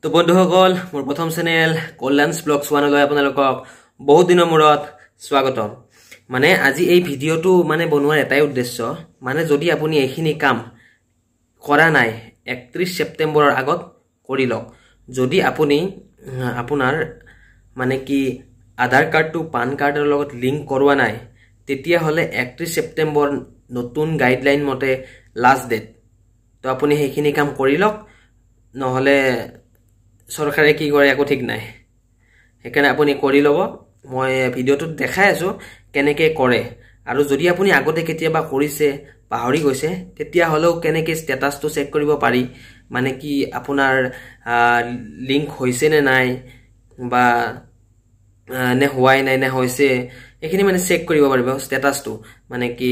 তো বন্ধুসকল মোৰ প্ৰথম চেনেল কল্যাণ ব্লগছ ওৱানলৈ আপোনালোকক বহুত দিনৰ মূৰত স্বাগতম মানে আজি এই ভিডিঅ'টো মানে বনোৱাৰ এটাই উদ্দেশ্য মানে যদি আপুনি এইখিনি কাম কৰা নাই একত্ৰিছ ছেপ্টেম্বৰৰ আগত কৰি লওক যদি আপুনি আপোনাৰ মানে কি আধাৰ কাৰ্ডটো পান কাৰ্ডৰ লগত লিংক কৰোৱা নাই তেতিয়াহ'লে একত্ৰিছ ছেপ্টেম্বৰ নতুন গাইডলাইন মতে লাষ্ট ডেট তো আপুনি সেইখিনি কাম কৰি লওক নহ'লে চৰকাৰে কি কৰে একো ঠিক নাই সেইকাৰণে আপুনি কৰি ল'ব মই ভিডিঅ'টোত দেখাই আছোঁ কেনেকৈ কৰে আৰু যদি আপুনি আগতে কেতিয়াবা কৰিছে পাহৰি গৈছে তেতিয়াহ'লেও কেনেকৈ ষ্টেটাছটো চেক কৰিব পাৰি মানে কি আপোনাৰ লিংক হৈছে নে নাই বা নে হোৱাই নাই নে হৈছে এইখিনি মানে চেক কৰিব পাৰিব ষ্টেটাছটো মানে কি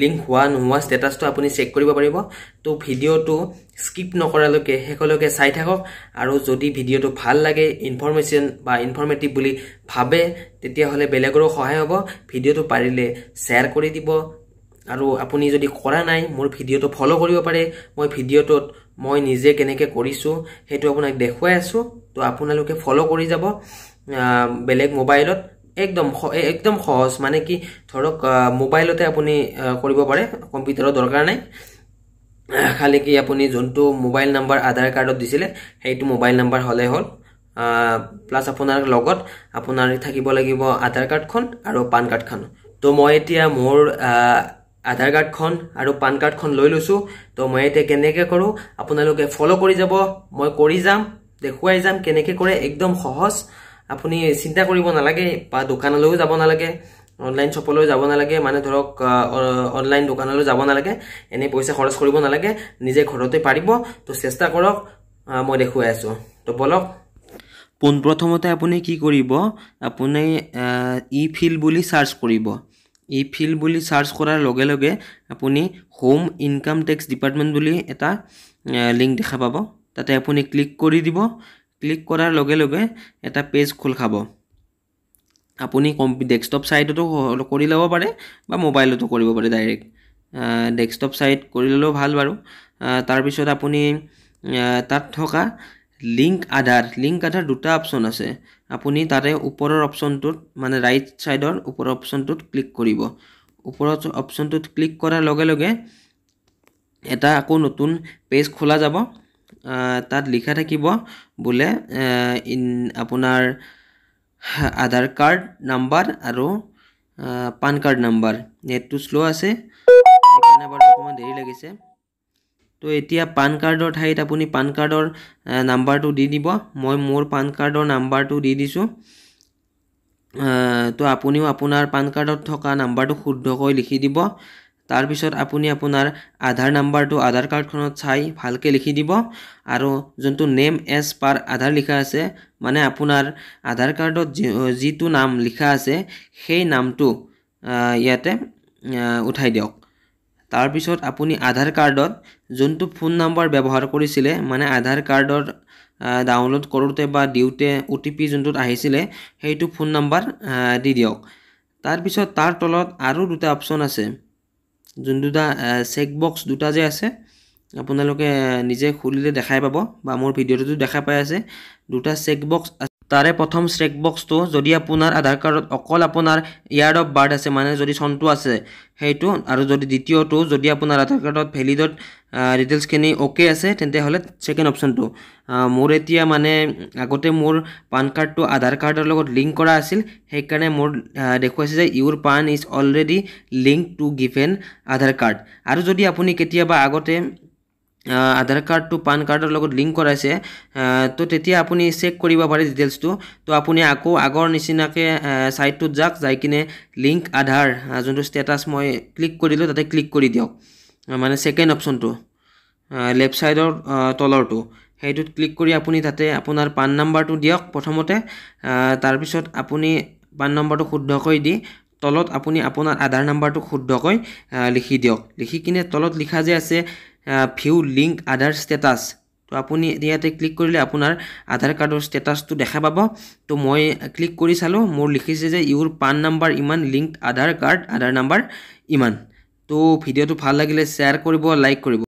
লিংক হোৱা নোহোৱা ষ্টেটাছটো আপুনি চেক কৰিব পাৰিব তো ভিডিঅ'টো স্কিপ নকৰালৈকে শেষলৈকে চাই থাকক আৰু যদি ভিডিঅ'টো ভাল লাগে ইনফৰ্মেশ্যন বা ইনফৰ্মেটিভ বুলি ভাবে তেতিয়াহ'লে বেলেগৰো সহায় হ'ব ভিডিঅ'টো পাৰিলে শ্বেয়াৰ কৰি দিব আৰু আপুনি যদি কৰা নাই মোৰ ভিডিঅ'টো ফ'ল' কৰিব পাৰে মই ভিডিঅ'টোত মই নিজে কেনেকৈ কৰিছোঁ সেইটো আপোনাক দেখুৱাই আছোঁ তো আপোনালোকে ফ'ল' কৰি যাব বেলেগ মোবাইলত একদম একদম সহজ মানে কি ধৰক মোবাইলতে আপুনি কৰিব পাৰে কম্পিউটাৰৰ দৰকাৰ নাই খালি কি আপুনি যোনটো মোবাইল নাম্বাৰ আধাৰ কাৰ্ডত দিছিলে সেইটো মোবাইল নাম্বাৰ হ'লেই হ'ল প্লাছ আপোনাৰ লগত আপোনাৰ থাকিব লাগিব আধাৰ কাৰ্ডখন আৰু পান কাৰ্ডখন তো মই এতিয়া মোৰ আধাৰ কাৰ্ডখন আৰু পান কাৰ্ডখন লৈ লৈছোঁ তো মই এতিয়া কেনেকৈ কৰোঁ আপোনালোকে ফ'ল' কৰি যাব মই কৰি যাম দেখুৱাই যাম কেনেকৈ কৰে একদম সহজ আপুনি চিন্তা কৰিব নালাগে বা দোকানলৈও যাব নালাগে অনলাইন শ্বপলৈও যাব নালাগে মানে ধৰক অনলাইন দোকানলৈ যাব নালাগে এনেই পইচা খৰচ কৰিব নালাগে নিজে ঘৰতে পাৰিব তো চেষ্টা কৰক মই দেখুৱাই আছোঁ তো বলক পোনপ্ৰথমতে আপুনি কি কৰিব আপুনি ই ফিল বুলি চাৰ্চ কৰিব ই ফিল বুলি চাৰ্চ কৰাৰ লগে লগে আপুনি হোম ইনকাম টেক্স ডিপাৰ্টমেণ্ট বুলি এটা লিংক দেখা পাব তাতে আপুনি ক্লিক কৰি দিব ক্লিক কৰাৰ লগে লগে এটা পেজ খোল খাব আপুনি ডেস্কটপ ছাইটতো কৰি ল'ব পাৰে বা মোবাইলতো কৰিব পাৰে ডাইৰেক্ট ডেস্কটপ ছাইট কৰি ল'লেও ভাল বাৰু তাৰপিছত আপুনি তাত থকা লিংক আধাৰ লিংক আধাৰ দুটা অপশ্যন আছে আপুনি তাৰে ওপৰৰ অপশ্যনটোত মানে ৰাইট ছাইডৰ ওপৰৰ অপশ্যনটোত ক্লিক কৰিব ওপৰত অপশ্যনটোত ক্লিক কৰাৰ লগে লগে এটা আকৌ নতুন পেজ খোলা যাব তাত লিখা থাকিব বোলে ইন আপোনাৰ আধাৰ কাৰ্ড নাম্বাৰ আৰু পান কাৰ্ড নাম্বাৰ নেটটো শ্ল' আছে সেইকাৰণে বাৰু অকণমান দেৰি লাগিছে তো এতিয়া পান কাৰ্ডৰ ঠাইত আপুনি পান কাৰ্ডৰ নাম্বাৰটো দি দিব মই মোৰ পান কাৰ্ডৰ নাম্বাৰটো দি দিছোঁ তো আপুনিও আপোনাৰ পান কাৰ্ডত থকা নাম্বাৰটো শুদ্ধকৈ লিখি দিব তাৰপিছত আপুনি আপোনাৰ আধাৰ নাম্বাৰটো আধাৰ কাৰ্ডখনত চাই ভালকৈ লিখি দিব আৰু যোনটো নেম এজ পাৰ আধাৰ লিখা আছে মানে আপোনাৰ আধাৰ কাৰ্ডত যিটো নাম লিখা আছে সেই নামটো ইয়াতে উঠাই দিয়ক তাৰপিছত আপুনি আধাৰ কাৰ্ডত যোনটো ফোন নম্বৰ ব্যৱহাৰ কৰিছিলে মানে আধাৰ কাৰ্ডৰ ডাউনলোড কৰোঁতে বা দিওঁতে অ' টি পি যোনটোত আহিছিলে সেইটো ফোন নম্বৰ দি দিয়ক তাৰপিছত তাৰ তলত আৰু দুটা অপশ্যন আছে যোন দুটা চেকবক্স দুটা যে আছে আপোনালোকে নিজে খুলিলে দেখাই পাব বা মোৰ ভিডিঅ'টোতো দেখা পাই আছে দুটা চেকবক্স তাৰে প্ৰথম বক্সটো যদি আপোনাৰ আধাৰ কাৰ্ডত অকল আপোনাৰ ইয়াৰ অফ বাৰ্থ আছে মানে যদি চনটো আছে সেইটো আৰু যদি দ্বিতীয়টো যদি আপোনাৰ আধাৰ কাৰ্ডত ভেলিডত ডিটেইলছখিনি অ'কে আছে তেন্তেহ'লে ছেকেণ্ড অপশ্যনটো মোৰ এতিয়া মানে আগতে মোৰ পান কাৰ্ডটো আধাৰ কাৰ্ডৰ লগত লিংক কৰা আছিল সেইকাৰণে মোৰ দেখুৱাইছে যে your PAN is already link to given Aadhaar card আৰু যদি আপুনি কেতিয়াবা আগতে আধাৰ কাৰ্ডটো পান কাৰ্ডৰ লগত লিংক কৰাইছে তো তেতিয়া আপুনি চেক কৰিব পাৰে ডিটেইলছটো তো আপুনি আকৌ আগৰ নিচিনাকৈ ছাইটটোত যাওক যাই কিনে লিংক আধাৰ যোনটো ষ্টেটাছ মই ক্লিক কৰিলোঁ তাতে ক্লিক কৰি দিয়ক মানে ছেকেণ্ড অপশ্যনটো লেফ্ট ছাইডৰ তলৰটো সেইটোত ক্লিক কৰি আপুনি তাতে আপোনাৰ পান নম্বৰটো দিয়ক প্ৰথমতে তাৰপিছত আপুনি পান নম্বৰটো শুদ্ধকৈ দি তলত আপুনি আপোনাৰ আধাৰ নম্বৰটো শুদ্ধকৈ লিখি দিয়ক লিখি কিনে তলত লিখা যে আছে ভিউ লিংক আধাৰ ষ্টেটাছ তো আপুনি ইয়াতে ক্লিক কৰিলে আপোনাৰ আধাৰ কাৰ্ডৰ ষ্টেটাছটো দেখা পাব তো মই ক্লিক কৰি চালোঁ মোৰ লিখিছে যে ইউৰ পান নাম্বাৰ ইমান link Aadhaar card Aadhaar number ইমান তো ভিডিঅ'টো ভাল লাগিলে শ্বেয়াৰ কৰিব লাইক কৰিব